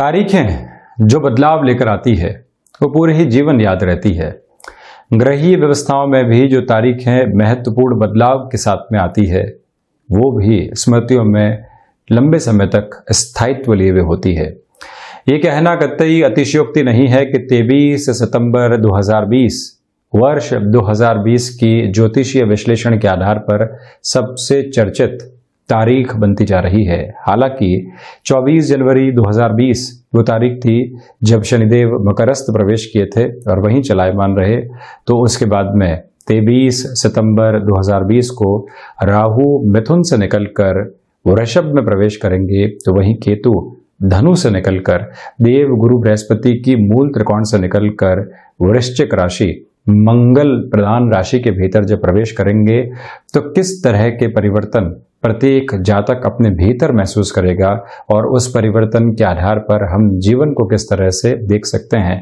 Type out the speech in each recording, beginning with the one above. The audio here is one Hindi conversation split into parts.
तारीखें जो बदलाव लेकर आती है वो पूरे ही जीवन याद रहती है ग्रहीय व्यवस्थाओं में भी जो तारीखें महत्वपूर्ण बदलाव के साथ में आती है वो भी स्मृतियों में लंबे समय तक स्थायित्व लिए हुए होती है ये कहना कतई अतिशयोक्ति नहीं है कि तेईस सितंबर 2020 वर्ष 2020 की ज्योतिषीय विश्लेषण के आधार पर सबसे चर्चित तारीख बनती जा रही है हालांकि 24 जनवरी 2020 वो तारीख थी जब शनिदेव मकरस्त प्रवेश किए थे और वहीं चलायमान रहे तो उसके बाद में 23 सितंबर 2020 को राहु मिथुन से निकलकर वृषभ में प्रवेश करेंगे तो वहीं केतु धनु से निकलकर देव गुरु बृहस्पति की मूल त्रिकोण से निकलकर वृश्चिक राशि मंगल प्रधान राशि के भीतर जब प्रवेश करेंगे तो किस तरह के परिवर्तन प्रत्येक जातक अपने भीतर महसूस करेगा और उस परिवर्तन के आधार पर हम जीवन को किस तरह से देख सकते हैं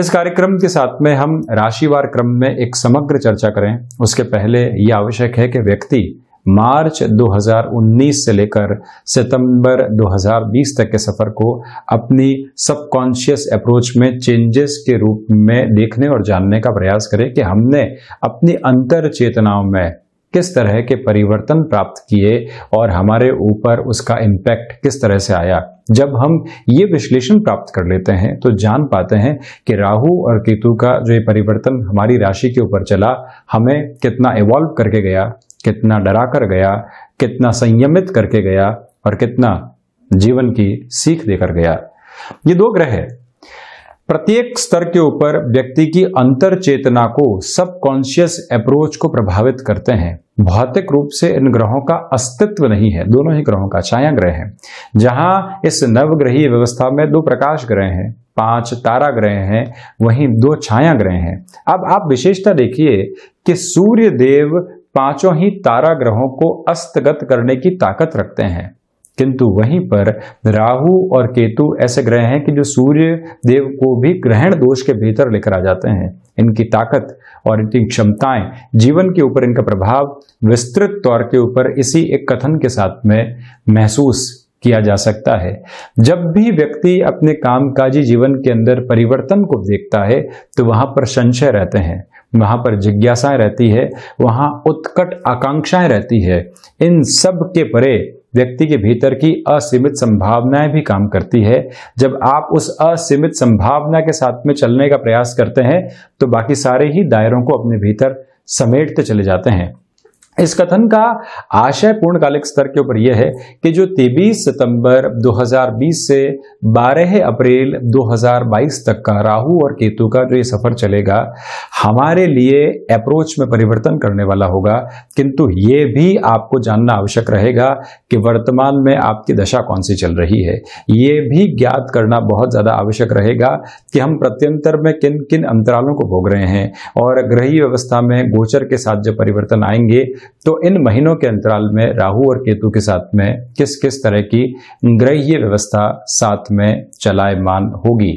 इस कार्यक्रम के साथ में हम राशिवार क्रम में एक समग्र चर्चा करें उसके पहले यह आवश्यक है कि व्यक्ति मार्च 2019 से लेकर सितंबर 2020 तक के सफर को अपनी सबकॉन्शियस अप्रोच में चेंजेस के रूप में देखने और जानने का प्रयास करें कि हमने अपनी अंतर चेतनाओं में किस तरह के परिवर्तन प्राप्त किए और हमारे ऊपर उसका इम्पैक्ट किस तरह से आया जब हम ये विश्लेषण प्राप्त कर लेते हैं तो जान पाते हैं कि राहु और केतु का जो ये परिवर्तन हमारी राशि के ऊपर चला हमें कितना इवॉल्व करके गया कितना डरा कर गया कितना संयमित करके गया और कितना जीवन की सीख देकर गया ये दो ग्रह प्रत्येक स्तर के ऊपर व्यक्ति की अंतर चेतना को सबकॉन्शियस अप्रोच को प्रभावित करते हैं भौतिक रूप से इन ग्रहों का अस्तित्व नहीं है दोनों ही ग्रहों का छाया ग्रह है जहां इस नवग्रही व्यवस्था में दो प्रकाश ग्रह हैं पांच तारा ग्रह हैं वहीं दो छाया ग्रह हैं अब आप विशेषता देखिए कि सूर्य देव पांचों ही तारा ग्रहों को अस्तगत करने की ताकत रखते हैं किंतु वहीं पर राहु और केतु ऐसे ग्रह हैं कि जो सूर्य देव को भी ग्रहण दोष के भीतर लेकर आ जाते हैं इनकी ताकत और इनकी क्षमताएं जीवन के ऊपर इनका प्रभाव विस्तृत तौर के ऊपर इसी एक कथन के साथ में महसूस किया जा सकता है जब भी व्यक्ति अपने कामकाजी जीवन के अंदर परिवर्तन को देखता है तो वहां पर संशय रहते हैं वहां पर जिज्ञासाएं रहती है वहां उत्कट आकांक्षाएं रहती है इन सब के परे व्यक्ति के भीतर की असीमित संभावनाएं भी काम करती है जब आप उस असीमित संभावना के साथ में चलने का प्रयास करते हैं तो बाकी सारे ही दायरों को अपने भीतर समेटते चले जाते हैं इस कथन का आशय पूर्णकालिक स्तर के ऊपर यह है कि जो तेबीस सितंबर 2020 से 12 अप्रैल 2022 तक का राहु और केतु का जो ये सफर चलेगा हमारे लिए अप्रोच में परिवर्तन करने वाला होगा किंतु ये भी आपको जानना आवश्यक रहेगा कि वर्तमान में आपकी दशा कौन सी चल रही है ये भी ज्ञात करना बहुत ज़्यादा आवश्यक रहेगा कि हम प्रत्यंतर में किन किन अंतरालों को भोग रहे हैं और ग्रही व्यवस्था में गोचर के साथ जो परिवर्तन आएंगे तो इन महीनों के अंतराल में राहु और केतु के साथ में किस किस तरह की ग्रह्य व्यवस्था साथ में चलायमान होगी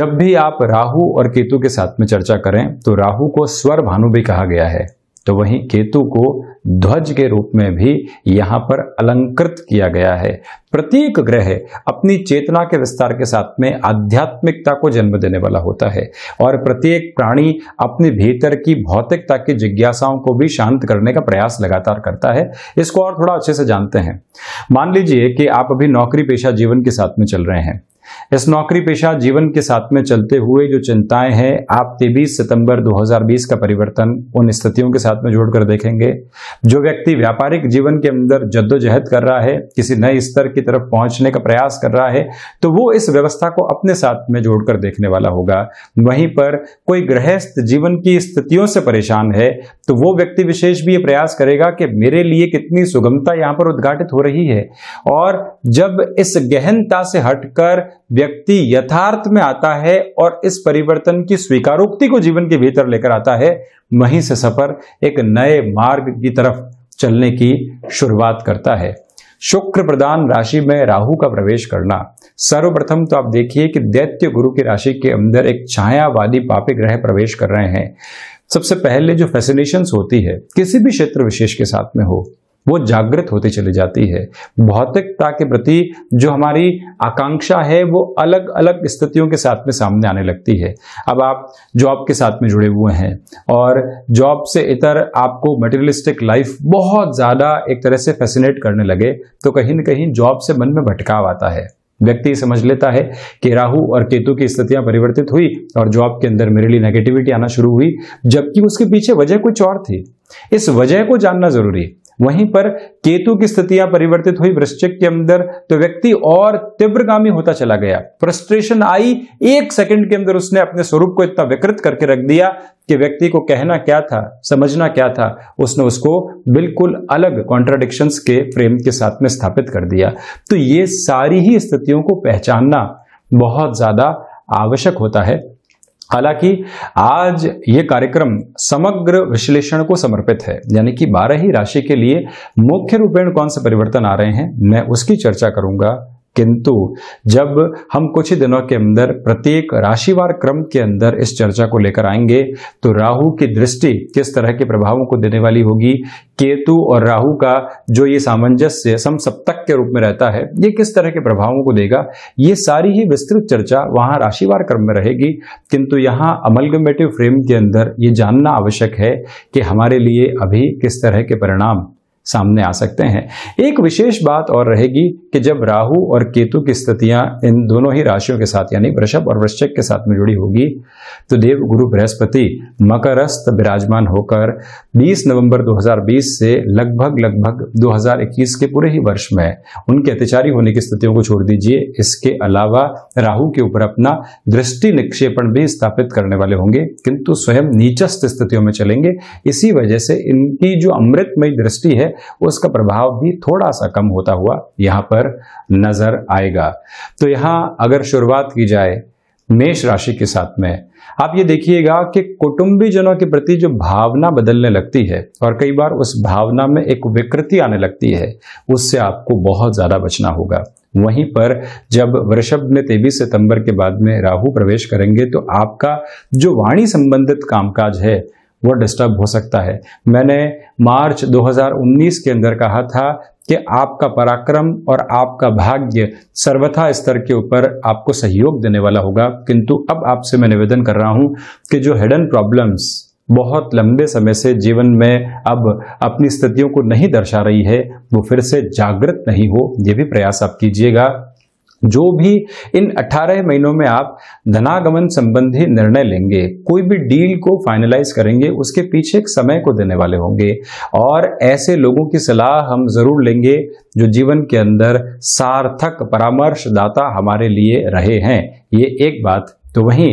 जब भी आप राहु और केतु के साथ में चर्चा करें तो राहु को स्वर भानु भी कहा गया है तो वहीं केतु को ध्वज के रूप में भी यहां पर अलंकृत किया गया है प्रत्येक ग्रह अपनी चेतना के विस्तार के साथ में आध्यात्मिकता को जन्म देने वाला होता है और प्रत्येक प्राणी अपने भीतर की भौतिकता की जिज्ञासाओं को भी शांत करने का प्रयास लगातार करता है इसको और थोड़ा अच्छे से जानते हैं मान लीजिए कि आप अभी नौकरी पेशा जीवन के साथ में चल रहे हैं इस नौकरी पेशा जीवन के साथ में चलते हुए जो चिंताएं हैं आप तेबीस सितंबर 2020 का परिवर्तन उन स्थितियों के साथ में जोड़कर देखेंगे जो व्यक्ति व्यापारिक जीवन के अंदर जद्दोजहद कर रहा है किसी नए स्तर की तरफ पहुंचने का प्रयास कर रहा है तो वो इस व्यवस्था को अपने साथ में जोड़कर देखने वाला होगा वहीं पर कोई गृहस्थ जीवन की स्थितियों से परेशान है तो वो व्यक्ति विशेष भी ये प्रयास करेगा कि मेरे लिए कितनी सुगमता यहाँ पर उद्घाटित हो रही है और जब इस गहनता से हटकर व्यक्ति यथार्थ में आता है और इस परिवर्तन की स्वीकारोक्ति को जीवन के भीतर लेकर आता है वहीं से सफर एक नए मार्ग की तरफ चलने की शुरुआत करता है शुक्र प्रदान राशि में राहु का प्रवेश करना सर्वप्रथम तो आप देखिए कि दैत्य गुरु की राशि के अंदर एक छायावादी पापी ग्रह प्रवेश कर रहे हैं सबसे पहले जो फैसिनेशंस होती है किसी भी क्षेत्र विशेष के साथ में हो वो जागृत होती चली जाती है भौतिकता के प्रति जो हमारी आकांक्षा है वो अलग अलग स्थितियों के साथ में सामने आने लगती है अब आप जॉब के साथ में जुड़े हुए हैं और जॉब से इतर आपको मटेरियलिस्टिक लाइफ बहुत ज़्यादा एक तरह से फैसिनेट करने लगे तो कहीं ना कहीं जॉब से मन में भटकाव आता है व्यक्ति समझ लेता है कि राहु और केतु की स्थितियां परिवर्तित हुई और जॉब के अंदर मेरे लिए नेगेटिविटी आना शुरू हुई जबकि उसके पीछे वजह कुछ और थी इस वजह को जानना जरूरी है वहीं पर केतु की स्थितियां परिवर्तित हुई वृश्चिक के अंदर तो व्यक्ति और तीव्रगामी होता चला गया फ्रस्ट्रेशन आई एक सेकंड के अंदर उसने अपने स्वरूप को इतना विकृत करके रख दिया कि व्यक्ति को कहना क्या था समझना क्या था उसने उसको बिल्कुल अलग कॉन्ट्राडिक्शन के फ्रेम के साथ में स्थापित कर दिया तो ये सारी ही स्थितियों को पहचानना बहुत ज्यादा आवश्यक होता है हालांकि आज ये कार्यक्रम समग्र विश्लेषण को समर्पित है यानी कि बारह ही राशि के लिए मुख्य रूपेण कौन से परिवर्तन आ रहे हैं मैं उसकी चर्चा करूंगा किंतु जब हम कुछ ही दिनों के अंदर प्रत्येक राशिवार क्रम के अंदर इस चर्चा को लेकर आएंगे तो राहु की दृष्टि किस तरह के प्रभावों को देने वाली होगी केतु और राहु का जो ये सामंजस्य समसप्तक के रूप में रहता है ये किस तरह के प्रभावों को देगा ये सारी ही विस्तृत चर्चा वहां राशिवार क्रम में रहेगी किंतु यहाँ अमलगमेटिव फ्रेम के अंदर ये जानना आवश्यक है कि हमारे लिए अभी किस तरह के परिणाम सामने आ सकते हैं एक विशेष बात और रहेगी कि जब राहु और केतु की स्थितियां इन दोनों ही राशियों के साथ यानी वृषभ और वृश्चिक के साथ में जुड़ी होगी तो देव गुरु बृहस्पति मकरस्थ विराजमान होकर 20 नवंबर 2020 से लगभग लगभग 2021 के पूरे ही वर्ष में उनके अत्याचारी होने की स्थितियों को छोड़ दीजिए इसके अलावा राहु के ऊपर अपना दृष्टि निक्षेपण भी स्थापित करने वाले होंगे किंतु स्वयं नीचस्थ स्थितियों में चलेंगे इसी वजह से इनकी जो अमृतमय दृष्टि है उसका प्रभाव भी थोड़ा सा कम होता हुआ यहाँ पर पर नजर आएगा तो यहां अगर शुरुआत की जाए मेष राशि के साथ में आप ये देखिएगा कि कुटुंबी जनों के प्रति जो भावना बदलने लगती है और कई बार उस भावना में एक विकृति आने लगती है उससे आपको बहुत ज़्यादा बचना होगा वहीं पर जब वृषभ में तेबीस सितंबर के बाद में राहु प्रवेश करेंगे तो आपका जो वाणी संबंधित कामकाज है वो डिस्टर्ब हो सकता है मैंने मार्च 2019 के अंदर कहा था कि आपका पराक्रम और आपका भाग्य सर्वथा स्तर के ऊपर आपको सहयोग देने वाला होगा किंतु अब आपसे मैं निवेदन कर रहा हूं कि जो हिडन प्रॉब्लम्स बहुत लंबे समय से जीवन में अब अपनी स्थितियों को नहीं दर्शा रही है वो फिर से जागृत नहीं हो ये भी प्रयास आप कीजिएगा जो भी इन 18 महीनों में आप धनागमन संबंधी निर्णय लेंगे कोई भी डील को फाइनलाइज करेंगे उसके पीछे एक समय को देने वाले होंगे और ऐसे लोगों की सलाह हम जरूर लेंगे जो जीवन के अंदर सार्थक परामर्शदाता हमारे लिए रहे हैं ये एक बात तो वहीं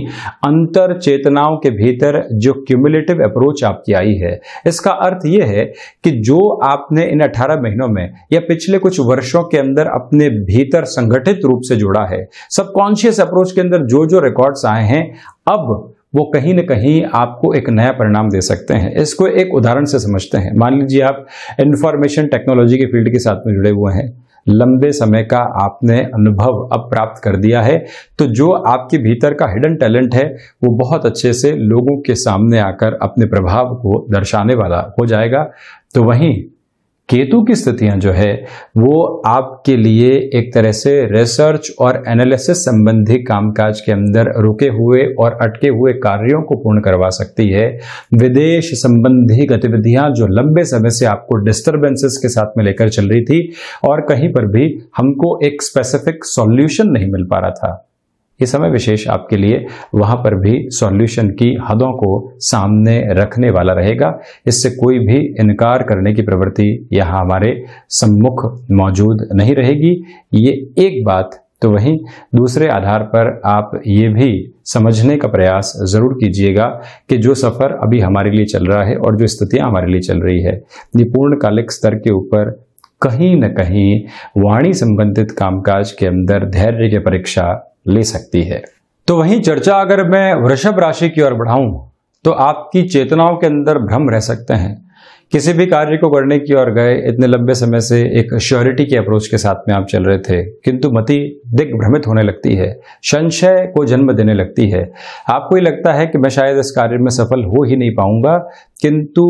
अंतर चेतनाओं के भीतर जो क्यूमुलेटिव अप्रोच आपकी आई है इसका अर्थ यह है कि जो आपने इन 18 महीनों में या पिछले कुछ वर्षों के अंदर अपने भीतर संगठित रूप से जुड़ा है सबकॉन्शियस अप्रोच के अंदर जो जो रिकॉर्ड्स आए हैं अब वो कहीं ना कहीं आपको एक नया परिणाम दे सकते हैं इसको एक उदाहरण से समझते हैं मान लीजिए आप इंफॉर्मेशन टेक्नोलॉजी के फील्ड के साथ में जुड़े हुए हैं लंबे समय का आपने अनुभव अब प्राप्त कर दिया है तो जो आपके भीतर का हिडन टैलेंट है वो बहुत अच्छे से लोगों के सामने आकर अपने प्रभाव को दर्शाने वाला हो जाएगा तो वहीं केतु की स्थितियां जो है वो आपके लिए एक तरह से रिसर्च और एनालिसिस संबंधी कामकाज के अंदर रुके हुए और अटके हुए कार्यों को पूर्ण करवा सकती है विदेश संबंधी गतिविधियां जो लंबे समय से आपको डिस्टरबेंसेस के साथ में लेकर चल रही थी और कहीं पर भी हमको एक स्पेसिफिक सॉल्यूशन नहीं मिल पा रहा था इस समय विशेष आपके लिए वहां पर भी सॉल्यूशन की हदों को सामने रखने वाला रहेगा इससे कोई भी इनकार करने की प्रवृत्ति यहाँ हमारे सम्मुख मौजूद नहीं रहेगी ये एक बात तो वहीं दूसरे आधार पर आप ये भी समझने का प्रयास ज़रूर कीजिएगा कि जो सफ़र अभी हमारे लिए चल रहा है और जो स्थितियां हमारे लिए चल रही है ये पूर्णकालिक स्तर के ऊपर कहीं न कहीं वाणी संबंधित कामकाज के अंदर धैर्य की परीक्षा ले सकती है तो वहीं चर्चा अगर मैं वृषभ राशि की ओर बढ़ाऊं तो आपकी चेतनाओं के अंदर भ्रम रह सकते हैं किसी भी कार्य को करने की ओर गए इतने लंबे समय से एक श्योरिटी के अप्रोच के साथ में आप चल रहे थे किंतु मति दिग्भ्रमित होने लगती है संशय को जन्म देने लगती है आपको ये लगता है कि मैं शायद इस कार्य में सफल हो ही नहीं पाऊंगा किंतु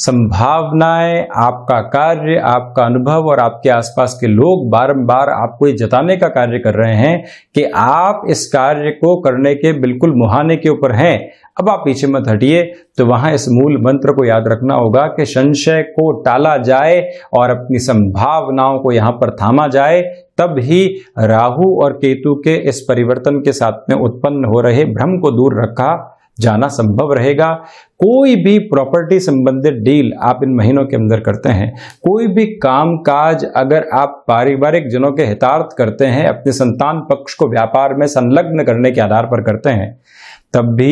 संभावनाएं आपका कार्य आपका अनुभव और आपके आसपास के लोग बारंबार आपको ये जताने का कार्य कर रहे हैं कि आप इस कार्य को करने के बिल्कुल मुहाने के ऊपर हैं अब आप पीछे मत हटिए तो वहां इस मूल मंत्र को याद रखना होगा कि संशय को टाला जाए और अपनी संभावनाओं को यहां पर थामा जाए तब ही राहु और केतु के इस परिवर्तन के साथ में उत्पन्न हो रहे भ्रम को दूर रखा जाना संभव रहेगा कोई भी प्रॉपर्टी संबंधित डील आप इन महीनों के अंदर करते हैं कोई भी काम काज अगर आप पारिवारिक जनों के हितार्थ करते हैं अपने संतान पक्ष को व्यापार में संलग्न करने के आधार पर करते हैं तब भी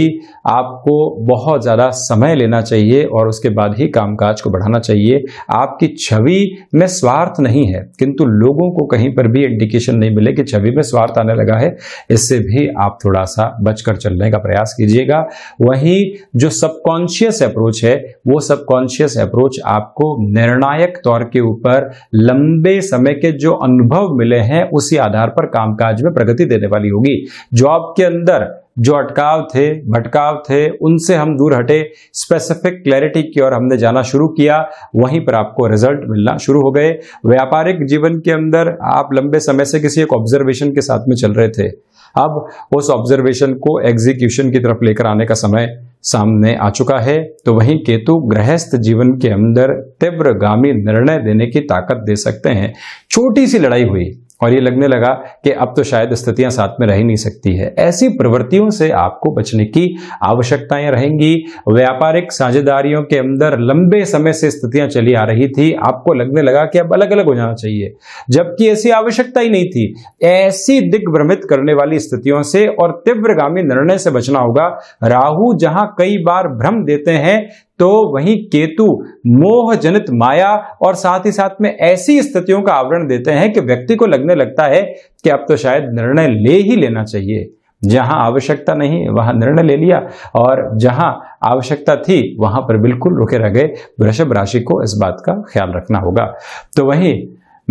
आपको बहुत ज़्यादा समय लेना चाहिए और उसके बाद ही कामकाज को बढ़ाना चाहिए आपकी छवि में स्वार्थ नहीं है किंतु लोगों को कहीं पर भी इंडिकेशन नहीं मिले कि छवि में स्वार्थ आने लगा है इससे भी आप थोड़ा सा बचकर चलने का प्रयास कीजिएगा वहीं जो सबकॉन्शियस अप्रोच है वो सबकॉन्शियस अप्रोच आपको निर्णायक तौर के ऊपर लंबे समय के जो अनुभव मिले हैं उसी आधार पर कामकाज में प्रगति देने वाली होगी जॉब के अंदर जो अटकाव थे भटकाव थे उनसे हम दूर हटे स्पेसिफिक क्लैरिटी की ओर हमने जाना शुरू किया वहीं पर आपको रिजल्ट मिलना शुरू हो गए व्यापारिक जीवन के अंदर आप लंबे समय से किसी एक ऑब्जर्वेशन के साथ में चल रहे थे अब उस ऑब्जर्वेशन को एग्जीक्यूशन की तरफ लेकर आने का समय सामने आ चुका है तो वहीं केतु गृहस्थ जीवन के अंदर तीव्रगामी निर्णय देने की ताकत दे सकते हैं छोटी सी लड़ाई हुई और ये लगने लगा कि अब तो शायद स्थितियां साथ में रह ही नहीं सकती है ऐसी प्रवृत्तियों से आपको बचने की आवश्यकताएं रहेंगी व्यापारिक साझेदारियों के अंदर लंबे समय से स्थितियां चली आ रही थी आपको लगने लगा कि अब अलग अलग हो जाना चाहिए जबकि ऐसी आवश्यकता ही नहीं थी ऐसी दिग्भ्रमित करने वाली स्थितियों से और तीव्रगामी निर्णय से बचना होगा राहु जहां कई बार भ्रम देते हैं तो वहीं केतु मोह जनित माया और साथ ही साथ में ऐसी स्थितियों का आवरण देते हैं कि व्यक्ति को लगने लगता है कि अब तो शायद निर्णय ले ही लेना चाहिए जहां आवश्यकता नहीं वहां निर्णय ले लिया और जहां आवश्यकता थी वहां पर बिल्कुल रुके रह गए वृषभ राशि को इस बात का ख्याल रखना होगा तो वहीं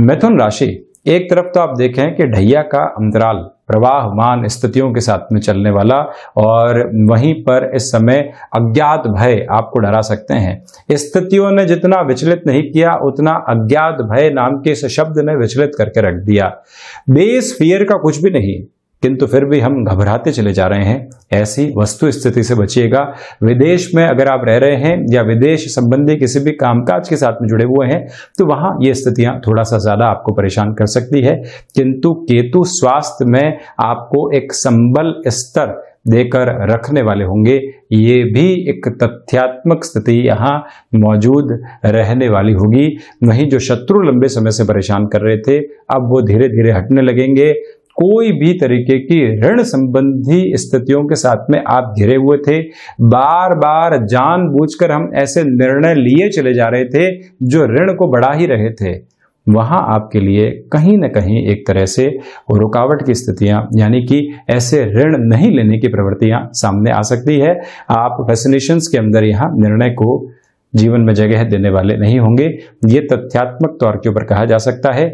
मिथुन राशि एक तरफ तो आप देखें कि ढैया का अंतराल प्रवाहमान स्थितियों के साथ में चलने वाला और वहीं पर इस समय अज्ञात भय आपको डरा सकते हैं स्थितियों ने जितना विचलित नहीं किया उतना अज्ञात भय नाम के इस शब्द ने विचलित करके रख दिया बेस फियर का कुछ भी नहीं किंतु फिर भी हम घबराते चले जा रहे हैं ऐसी वस्तु स्थिति से बचिएगा विदेश में अगर आप रह रहे हैं या विदेश संबंधी किसी भी कामकाज के साथ में जुड़े हुए हैं तो वहां ये स्थितियां थोड़ा सा ज्यादा आपको परेशान कर सकती है किंतु केतु स्वास्थ्य में आपको एक संबल स्तर देकर रखने वाले होंगे ये भी एक तथ्यात्मक स्थिति यहाँ मौजूद रहने वाली होगी वहीं जो शत्रु लंबे समय से परेशान कर रहे थे अब वो धीरे धीरे हटने लगेंगे कोई भी तरीके की ऋण संबंधी स्थितियों के साथ में आप घिरे हुए थे बार बार जानबूझकर हम ऐसे निर्णय लिए चले जा रहे थे जो ऋण को बढ़ा ही रहे थे वहां आपके लिए कहीं ना कहीं एक तरह से रुकावट की स्थितियां यानी कि ऐसे ऋण नहीं लेने की प्रवृत्तियां सामने आ सकती है आप फैसिनेशंस के अंदर यहां निर्णय को जीवन में जगह देने वाले नहीं होंगे ये तथ्यात्मक तौर के ऊपर कहा जा सकता है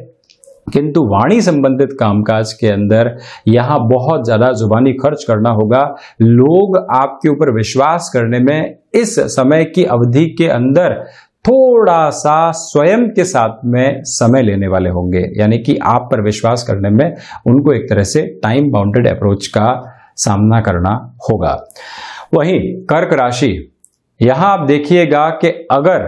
किंतु वाणी संबंधित कामकाज के अंदर यहां बहुत ज़्यादा जुबानी खर्च करना होगा लोग आपके ऊपर विश्वास करने में इस समय की अवधि के अंदर थोड़ा सा स्वयं के साथ में समय लेने वाले होंगे यानी कि आप पर विश्वास करने में उनको एक तरह से टाइम बाउंडेड अप्रोच का सामना करना होगा वहीं कर्क राशि यहां आप देखिएगा कि अगर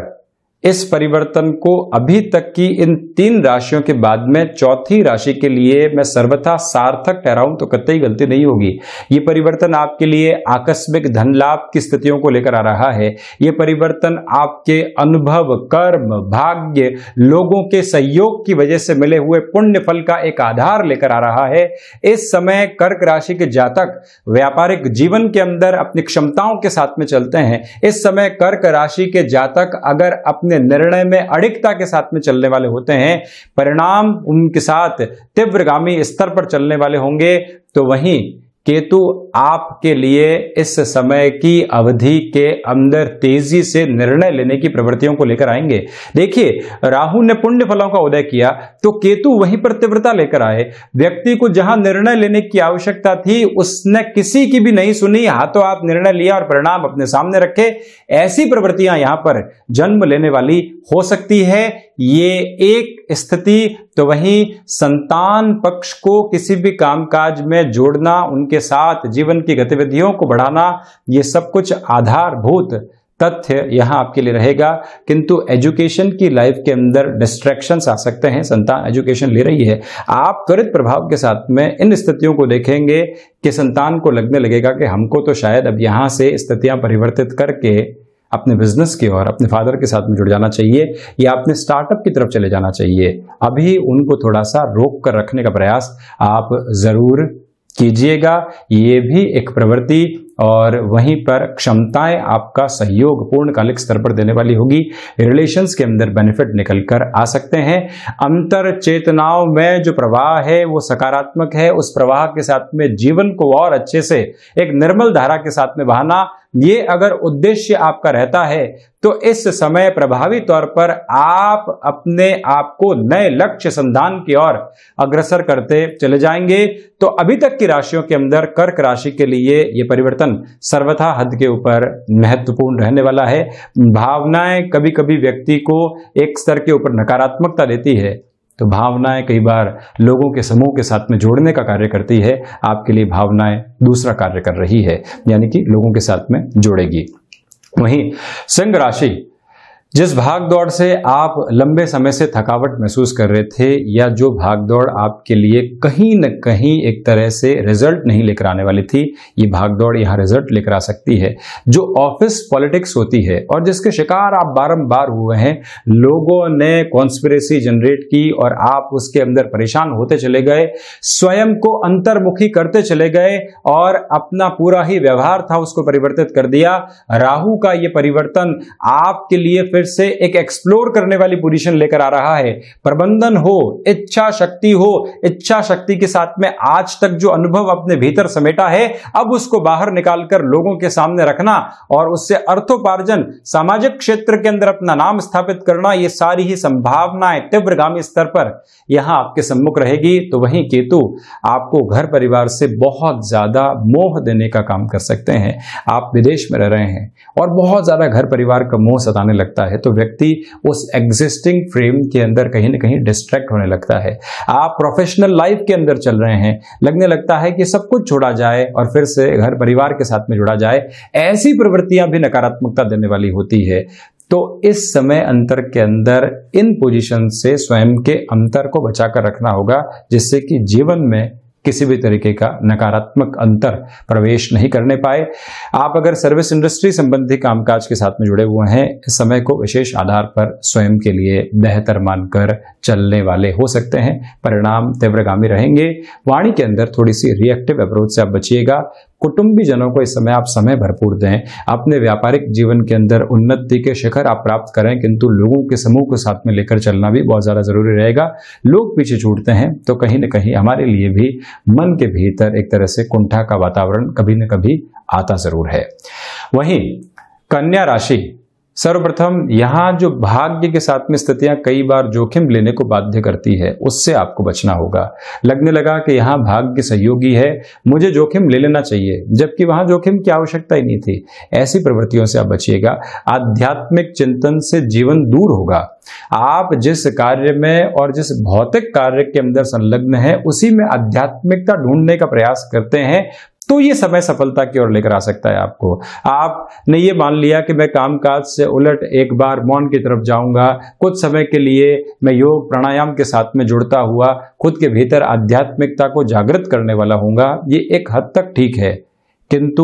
इस परिवर्तन को अभी तक की इन तीन राशियों के बाद में चौथी राशि के लिए मैं सर्वथा सार्थक ठहराऊं तो कतई गलती नहीं होगी ये परिवर्तन आपके लिए आकस्मिक धन लाभ की स्थितियों को लेकर आ रहा है ये परिवर्तन आपके अनुभव कर्म भाग्य लोगों के सहयोग की वजह से मिले हुए पुण्य फल का एक आधार लेकर आ रहा है इस समय कर्क राशि के जातक व्यापारिक जीवन के अंदर अपनी क्षमताओं के साथ में चलते हैं इस समय कर्क राशि के जातक अगर अपने अपने निर्णय में अड़िकता के साथ में चलने वाले होते हैं परिणाम उनके साथ तीव्रगामी स्तर पर चलने वाले होंगे तो वहीं केतु आपके लिए इस समय की अवधि के अंदर तेजी से निर्णय लेने की प्रवृत्तियों को लेकर आएंगे देखिए राहु ने पुण्य फलों का उदय किया तो केतु वहीं पर तीव्रता लेकर आए व्यक्ति को जहां निर्णय लेने की आवश्यकता थी उसने किसी की भी नहीं सुनी हाथों हाथ निर्णय लिया और परिणाम अपने सामने रखे ऐसी प्रवृत्तियां यहां पर जन्म लेने वाली हो सकती है ये एक स्थिति तो वहीं संतान पक्ष को किसी भी कामकाज में जोड़ना उनके साथ जीवन की गतिविधियों को बढ़ाना ये सब कुछ आधारभूत तथ्य यहाँ आपके लिए रहेगा किंतु एजुकेशन की लाइफ के अंदर डिस्ट्रैक्शंस आ सकते हैं संतान एजुकेशन ले रही है आप त्वरित प्रभाव के साथ में इन स्थितियों को देखेंगे कि संतान को लगने लगेगा कि हमको तो शायद अब यहाँ से स्थितियाँ परिवर्तित करके अपने बिजनेस की ओर अपने फादर के साथ में जुड़ जाना चाहिए या अपने स्टार्टअप की तरफ चले जाना चाहिए अभी उनको थोड़ा सा रोक कर रखने का प्रयास आप ज़रूर कीजिएगा ये भी एक प्रवृत्ति और वहीं पर क्षमताएं आपका सहयोग पूर्णकालिक स्तर पर देने वाली होगी रिलेशंस के अंदर बेनिफिट निकल कर आ सकते हैं अंतर चेतनाओं में जो प्रवाह है वो सकारात्मक है उस प्रवाह के साथ में जीवन को और अच्छे से एक निर्मल धारा के साथ में बहाना ये अगर उद्देश्य आपका रहता है तो इस समय प्रभावी तौर पर आप अपने आप को नए लक्ष्य संधान की ओर अग्रसर करते चले जाएंगे तो अभी तक की राशियों के अंदर कर्क राशि के लिए ये परिवर्तन प्रदर्शन सर्वथा हद के ऊपर महत्वपूर्ण रहने वाला है भावनाएं कभी कभी व्यक्ति को एक स्तर के ऊपर नकारात्मकता देती है तो भावनाएं कई बार लोगों के समूह के साथ में जोड़ने का कार्य करती है आपके लिए भावनाएं दूसरा कार्य कर रही है यानी कि लोगों के साथ में जोड़ेगी वहीं सिंह राशि जिस भाग दौड़ से आप लंबे समय से थकावट महसूस कर रहे थे या जो भाग दौड़ आपके लिए कहीं न कहीं एक तरह से रिजल्ट नहीं लेकर आने वाली थी ये भाग दौड़ यहाँ रिजल्ट लेकर आ सकती है जो ऑफिस पॉलिटिक्स होती है और जिसके शिकार आप बारंबार हुए हैं लोगों ने कॉन्स्परेसी जनरेट की और आप उसके अंदर परेशान होते चले गए स्वयं को अंतर्मुखी करते चले गए और अपना पूरा ही व्यवहार था उसको परिवर्तित कर दिया राहू का ये परिवर्तन आपके लिए फिर फिर से एक एक्सप्लोर करने वाली पोजीशन लेकर आ रहा है प्रबंधन हो इच्छा शक्ति हो इच्छा शक्ति के साथ में आज तक जो अनुभव अपने भीतर समेटा है अब उसको बाहर निकालकर लोगों के सामने रखना और उससे अर्थोपार्जन सामाजिक क्षेत्र के अंदर अपना नाम स्थापित करना ये सारी ही संभावनाएं तीव्रगामी स्तर पर यहां आपके सम्मुख रहेगी तो वहीं केतु आपको घर परिवार से बहुत ज्यादा मोह देने का काम कर सकते हैं आप विदेश में रह रहे हैं और बहुत ज्यादा घर परिवार का मोह सताने लगता है है तो व्यक्ति उस एग्जिस्टिंग फ्रेम के अंदर कहीं ना कहीं डिस्ट्रैक्ट होने लगता है आप प्रोफेशनल लाइफ के अंदर चल रहे हैं लगने लगता है कि सब कुछ छोड़ा जाए और फिर से घर परिवार के साथ में जुड़ा जाए ऐसी प्रवृत्तियां भी नकारात्मकता देने वाली होती है तो इस समय अंतर के अंदर इन पोजीशन से स्वयं के अंतर को बचाकर रखना होगा जिससे कि जीवन में किसी भी तरीके का नकारात्मक अंतर प्रवेश नहीं करने पाए आप अगर सर्विस इंडस्ट्री संबंधी कामकाज के साथ में जुड़े हुए हैं समय को विशेष आधार पर स्वयं के लिए बेहतर मानकर चलने वाले हो सकते हैं परिणाम तीव्रगामी रहेंगे वाणी के अंदर थोड़ी सी रिएक्टिव अप्रोच से आप बचिएगा कुटुंबीजनों को इस समय आप समय भरपूर दें अपने व्यापारिक जीवन के अंदर उन्नति के शिखर आप प्राप्त करें किंतु लोगों के समूह को साथ में लेकर चलना भी बहुत ज़्यादा ज़रूरी रहेगा लोग पीछे छूटते हैं तो कहीं ना कहीं हमारे लिए भी मन के भीतर एक तरह से कुंठा का वातावरण कभी न कभी आता ज़रूर है वहीं कन्या राशि सर्वप्रथम यहां जो भाग्य के साथ में स्थितियां कई बार जोखिम लेने को बाध्य करती है उससे आपको बचना होगा लगने लगा कि यहां भाग्य सहयोगी है मुझे जोखिम ले लेना चाहिए जबकि वहां जोखिम की आवश्यकता ही नहीं थी ऐसी प्रवृत्तियों से आप बचिएगा आध्यात्मिक चिंतन से जीवन दूर होगा आप जिस कार्य में और जिस भौतिक कार्य के अंदर संलग्न है उसी में आध्यात्मिकता ढूंढने का प्रयास करते हैं तो ये समय सफलता की ओर लेकर आ सकता है आपको आपने ये मान लिया कि मैं कामकाज से उलट एक बार मौन की तरफ जाऊंगा कुछ समय के लिए मैं योग प्राणायाम के साथ में जुड़ता हुआ खुद के भीतर आध्यात्मिकता को जागृत करने वाला हूंगा ये एक हद तक ठीक है किंतु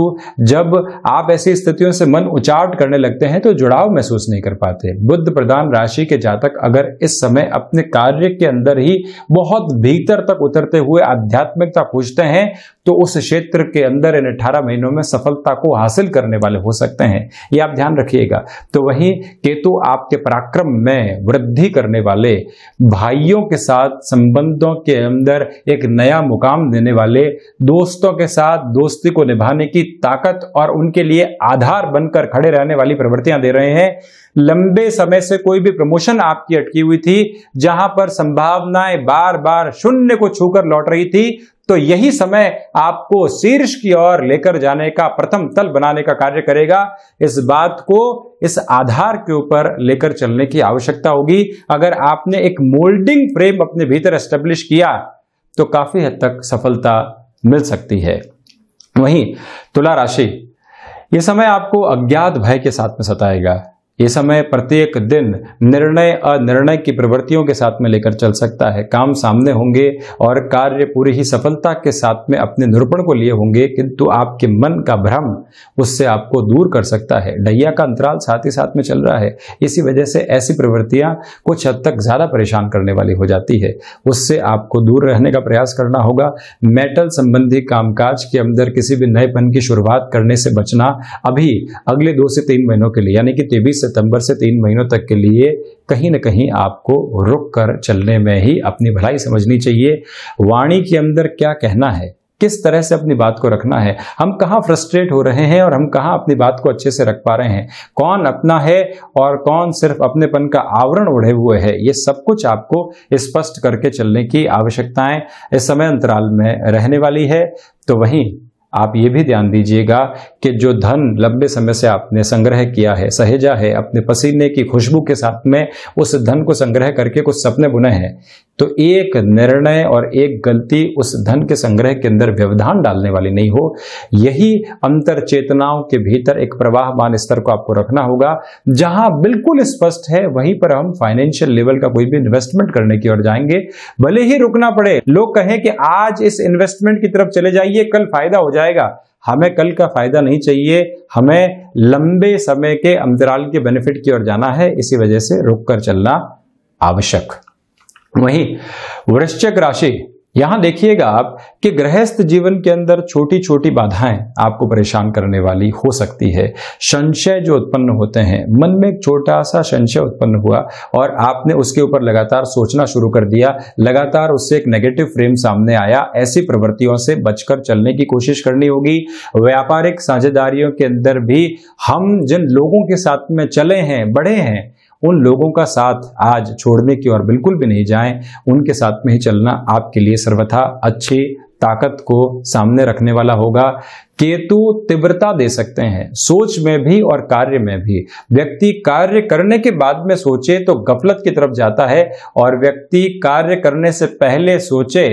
जब आप ऐसी स्थितियों से मन उचाट करने लगते हैं तो जुड़ाव महसूस नहीं कर पाते बुद्ध प्रधान राशि के जातक अगर इस समय अपने कार्य के अंदर ही बहुत भीतर तक उतरते हुए आध्यात्मिकता खोजते हैं तो उस क्षेत्र के अंदर इन अठारह महीनों में सफलता को हासिल करने वाले हो सकते हैं ये आप ध्यान रखिएगा तो वही केतु आपके पराक्रम में वृद्धि करने वाले भाइयों के साथ संबंधों के अंदर एक नया मुकाम देने वाले दोस्तों के साथ दोस्ती को निभाने बढ़ाने की ताकत और उनके लिए आधार बनकर खड़े रहने वाली प्रवृत्तियां दे रहे हैं लंबे समय से कोई भी प्रमोशन आपकी अटकी हुई थी जहां पर संभावनाएं बार बार शून्य को छूकर लौट रही थी तो यही समय आपको शीर्ष की ओर लेकर जाने का प्रथम तल बनाने का कार्य करेगा इस बात को इस आधार के ऊपर लेकर चलने की आवश्यकता होगी अगर आपने एक मोल्डिंग फ्रेम अपने भीतर एस्टेब्लिश किया तो काफी हद तक सफलता मिल सकती है वहीं तुला राशि ये समय आपको अज्ञात भय के साथ में सताएगा ये समय प्रत्येक दिन निर्णय अनिर्णय की प्रवृत्तियों के साथ में लेकर चल सकता है काम सामने होंगे और कार्य पूरी ही सफलता के साथ में अपने निरूपण को लिए होंगे किंतु आपके मन का भ्रम उससे आपको दूर कर सकता है डैया का अंतराल साथ ही साथ में चल रहा है इसी वजह से ऐसी प्रवृत्तियां कुछ हद तक ज़्यादा परेशान करने वाली हो जाती है उससे आपको दूर रहने का प्रयास करना होगा मेटल संबंधी कामकाज के अंदर किसी भी नएपन की शुरुआत करने से बचना अभी अगले दो से तीन महीनों के लिए यानी कि तेबीस सितंबर से तीन महीनों तक के लिए कहीं ना कहीं आपको रुक कर चलने में ही अपनी भलाई समझनी चाहिए वाणी के अंदर क्या कहना है किस तरह से अपनी बात को रखना है हम कहाँ फ्रस्ट्रेट हो रहे हैं और हम कहाँ अपनी बात को अच्छे से रख पा रहे हैं कौन अपना है और कौन सिर्फ अपनेपन का आवरण ओढ़े हुए है ये सब कुछ आपको स्पष्ट करके चलने की आवश्यकताएं इस समय अंतराल में रहने वाली है तो वहीं आप ये भी ध्यान दीजिएगा कि जो धन लंबे समय से आपने संग्रह किया है सहेजा है अपने पसीने की खुशबू के साथ में उस धन को संग्रह करके कुछ सपने बुने हैं तो एक निर्णय और एक गलती उस धन के संग्रह के अंदर व्यवधान डालने वाली नहीं हो यही अंतर चेतनाओं के भीतर एक प्रवाहमान स्तर को आपको रखना होगा जहां बिल्कुल स्पष्ट है वहीं पर हम फाइनेंशियल लेवल का कोई भी इन्वेस्टमेंट करने की ओर जाएंगे भले ही रुकना पड़े लोग कहें कि आज इस इन्वेस्टमेंट की तरफ चले जाइए कल फायदा हो जाएगा हमें कल का फायदा नहीं चाहिए हमें लंबे समय के अंतराल के बेनिफिट की ओर जाना है इसी वजह से रुक कर चलना आवश्यक वहीं वृश्चिक राशि यहां देखिएगा आप कि गृहस्थ जीवन के अंदर छोटी छोटी बाधाएं आपको परेशान करने वाली हो सकती है संशय जो उत्पन्न होते हैं मन में एक छोटा सा संशय उत्पन्न हुआ और आपने उसके ऊपर लगातार सोचना शुरू कर दिया लगातार उससे एक नेगेटिव फ्रेम सामने आया ऐसी प्रवृत्तियों से बचकर चलने की कोशिश करनी होगी व्यापारिक साझेदारियों के अंदर भी हम जिन लोगों के साथ में चले हैं बढ़े हैं उन लोगों का साथ आज छोड़ने की और बिल्कुल भी नहीं जाएं उनके साथ में ही चलना आपके लिए सर्वथा अच्छी ताकत को सामने रखने वाला होगा केतु तीव्रता दे सकते हैं सोच में भी और कार्य में भी व्यक्ति कार्य करने के बाद में सोचे तो गफलत की तरफ जाता है और व्यक्ति कार्य करने से पहले सोचे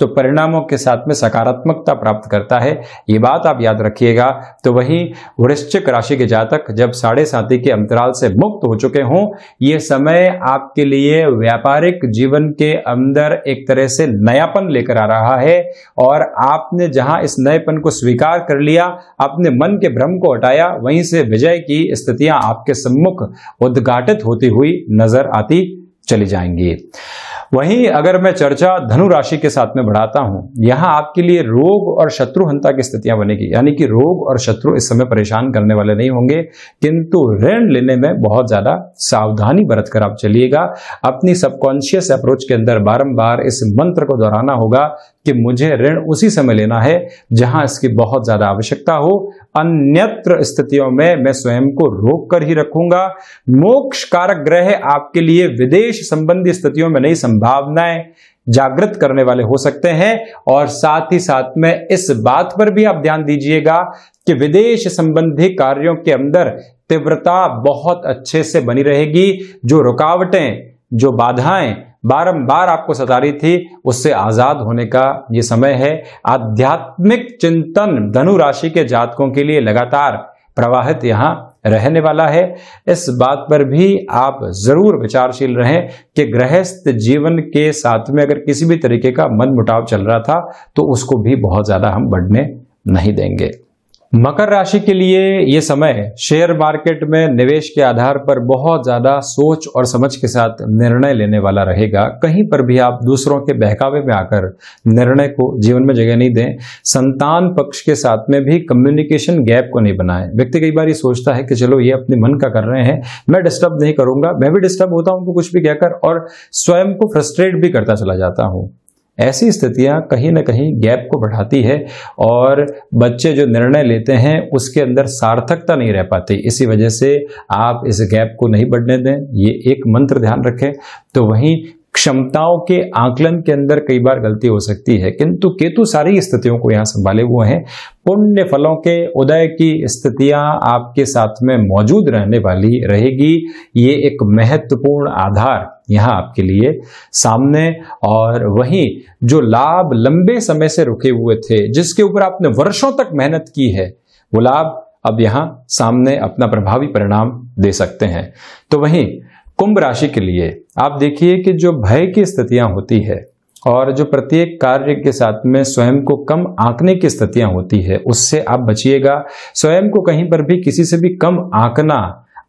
तो परिणामों के साथ में सकारात्मकता प्राप्त करता है ये बात आप याद रखिएगा तो वहीं वृश्चिक राशि के जातक जब साढ़े साथी के अंतराल से मुक्त हो चुके हों ये समय आपके लिए व्यापारिक जीवन के अंदर एक तरह से नयापन लेकर आ रहा है और आपने जहां इस नएपन को स्वीकार कर लिया अपने मन के भ्रम को हटाया वहीं से विजय की स्थितियां आपके सम्मुख उद्घाटित होती हुई नजर आती चली जाएंगी वहीं अगर मैं चर्चा धनु राशि के साथ में बढ़ाता हूं यहां आपके लिए रोग और शत्रुहंता की स्थितियां बनेगी यानी कि रोग और शत्रु इस समय परेशान करने वाले नहीं होंगे किंतु ऋण लेने में बहुत ज्यादा सावधानी बरत कर आप चलिएगा अपनी सबकॉन्शियस अप्रोच के अंदर बारम्बार इस मंत्र को दोहराना होगा कि मुझे ऋण उसी समय लेना है जहां इसकी बहुत ज्यादा आवश्यकता हो अन्यत्र स्थितियों में मैं स्वयं को रोक कर ही रखूंगा मोक्ष कारक ग्रह आपके लिए विदेश संबंधी स्थितियों में नई संभावनाएं जागृत करने वाले हो सकते हैं और साथ ही साथ में इस बात पर भी आप ध्यान दीजिएगा कि विदेश संबंधी कार्यों के अंदर तीव्रता बहुत अच्छे से बनी रहेगी जो रुकावटें जो बाधाएं बारंबार आपको सता रही थी उससे आजाद होने का ये समय है आध्यात्मिक चिंतन धनु राशि के जातकों के लिए लगातार प्रवाहित यहां रहने वाला है इस बात पर भी आप जरूर विचारशील रहें कि गृहस्थ जीवन के साथ में अगर किसी भी तरीके का मन मुटाव चल रहा था तो उसको भी बहुत ज्यादा हम बढ़ने नहीं देंगे मकर राशि के लिए ये समय शेयर मार्केट में निवेश के आधार पर बहुत ज्यादा सोच और समझ के साथ निर्णय लेने वाला रहेगा कहीं पर भी आप दूसरों के बहकावे में आकर निर्णय को जीवन में जगह नहीं दें संतान पक्ष के साथ में भी कम्युनिकेशन गैप को नहीं बनाएं व्यक्ति कई बार ये सोचता है कि चलो ये अपने मन का कर रहे हैं मैं डिस्टर्ब नहीं करूंगा मैं भी डिस्टर्ब होता हूं उनको तो कुछ भी कहकर और स्वयं को फ्रस्ट्रेट भी करता चला जाता हूं ऐसी स्थितियां कहीं ना कहीं गैप को बढ़ाती है और बच्चे जो निर्णय लेते हैं उसके अंदर सार्थकता नहीं रह पाती इसी वजह से आप इस गैप को नहीं बढ़ने दें ये एक मंत्र ध्यान रखें तो वहीं क्षमताओं के आकलन के अंदर कई बार गलती हो सकती है किंतु केतु सारी स्थितियों को यहाँ संभाले हुए हैं पुण्य फलों के उदय की स्थितियां आपके साथ में मौजूद रहने वाली रहेगी ये एक महत्वपूर्ण आधार यहाँ आपके लिए सामने और वहीं जो लाभ लंबे समय से रुके हुए थे जिसके ऊपर आपने वर्षों तक मेहनत की है वो लाभ अब यहां सामने अपना प्रभावी परिणाम दे सकते हैं तो वहीं कुंभ राशि के लिए आप देखिए कि जो भय की स्थितियां होती है और जो प्रत्येक कार्य के साथ में स्वयं को कम आंकने की स्थितियां होती है उससे आप बचिएगा स्वयं को कहीं पर भी किसी से भी कम आंकना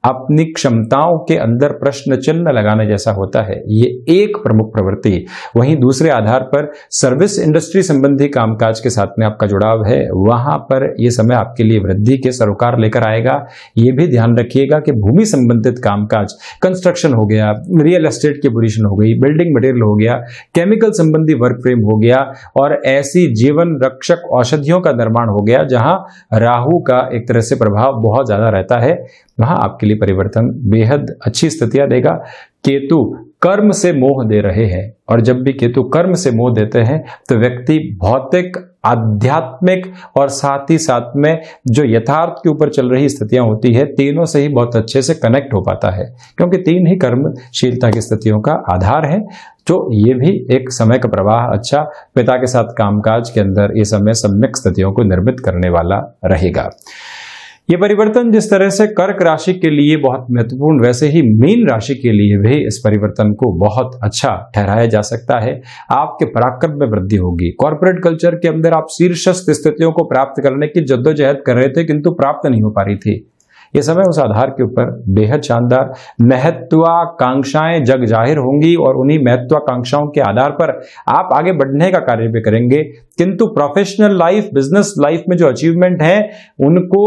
अपनी क्षमताओं के अंदर प्रश्न चिन्ह लगाने जैसा होता है ये एक प्रमुख प्रवृत्ति वहीं दूसरे आधार पर सर्विस इंडस्ट्री संबंधी कामकाज के साथ में आपका जुड़ाव है वहां पर यह समय आपके लिए वृद्धि के सरोकार लेकर आएगा यह भी ध्यान रखिएगा कि भूमि संबंधित कामकाज कंस्ट्रक्शन हो गया रियल एस्टेट की पोजिशन हो गई बिल्डिंग मटेरियल हो गया केमिकल संबंधी वर्क फ्रेम हो गया और ऐसी जीवन रक्षक औषधियों का निर्माण हो गया जहां राहु का एक तरह से प्रभाव बहुत ज्यादा रहता है वहां आपके लिए ये परिवर्तन बेहद अच्छी स्थितियां देगा केतु कर्म से मोह दे रहे हैं और जब भी केतु कर्म से मोह देते हैं तो व्यक्ति भौतिक आध्यात्मिक और साथ ही साथ में जो यथार्थ के ऊपर चल रही स्थितियां होती है तीनों से ही बहुत अच्छे से कनेक्ट हो पाता है क्योंकि तीन ही कर्मशीलता की स्थितियों का आधार है तो ये भी एक समय का प्रवाह अच्छा पिता के साथ कामकाज के अंदर ये समय सम्यक स्थितियों को निर्मित करने वाला रहेगा यह परिवर्तन जिस तरह से कर्क राशि के लिए बहुत महत्वपूर्ण वैसे ही मीन राशि के लिए भी इस परिवर्तन को बहुत अच्छा ठहराया जा सकता है आपके पराक्रम में वृद्धि होगी कॉर्पोरेट कल्चर के अंदर आप शीर्षस्थ स्थितियों को प्राप्त करने की जद्दोजहद कर रहे थे किंतु प्राप्त नहीं हो पा रही थी ये समय उस आधार के ऊपर बेहद शानदार महत्वाकांक्षाएं जग जाहिर होंगी और उन्हीं महत्वाकांक्षाओं के आधार पर आप आगे बढ़ने का कार्य भी करेंगे किंतु प्रोफेशनल लाइफ बिजनेस लाइफ में जो अचीवमेंट है उनको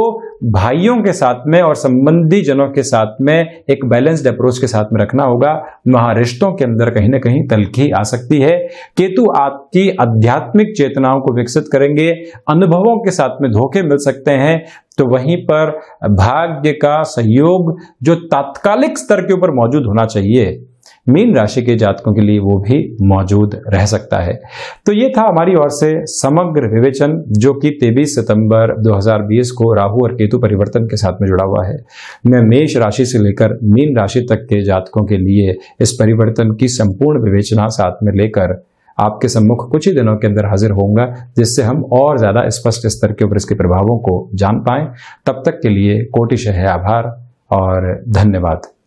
भाइयों के साथ में और संबंधी जनों के साथ में एक बैलेंस्ड अप्रोच के साथ में रखना होगा वहां रिश्तों के अंदर कहीं ना कहीं तलखी आ सकती है केतु आपकी आध्यात्मिक चेतनाओं को विकसित करेंगे अनुभवों के साथ में धोखे मिल सकते हैं तो वहीं पर भाग्य का सहयोग जो तात्कालिक स्तर के ऊपर मौजूद होना चाहिए मीन राशि के जातकों के लिए वो भी मौजूद रह सकता है तो ये था हमारी ओर से समग्र विवेचन जो कि 23 सितंबर 2020 को राहु और केतु परिवर्तन के साथ में जुड़ा हुआ है मैं मेष राशि से लेकर मीन राशि तक के जातकों के लिए इस परिवर्तन की संपूर्ण विवेचना साथ में लेकर आपके सम्मुख कुछ ही दिनों के अंदर हाजिर होऊंगा जिससे हम और ज़्यादा स्पष्ट स्तर के ऊपर इसके प्रभावों को जान पाए तब तक के लिए कोटिश है आभार और धन्यवाद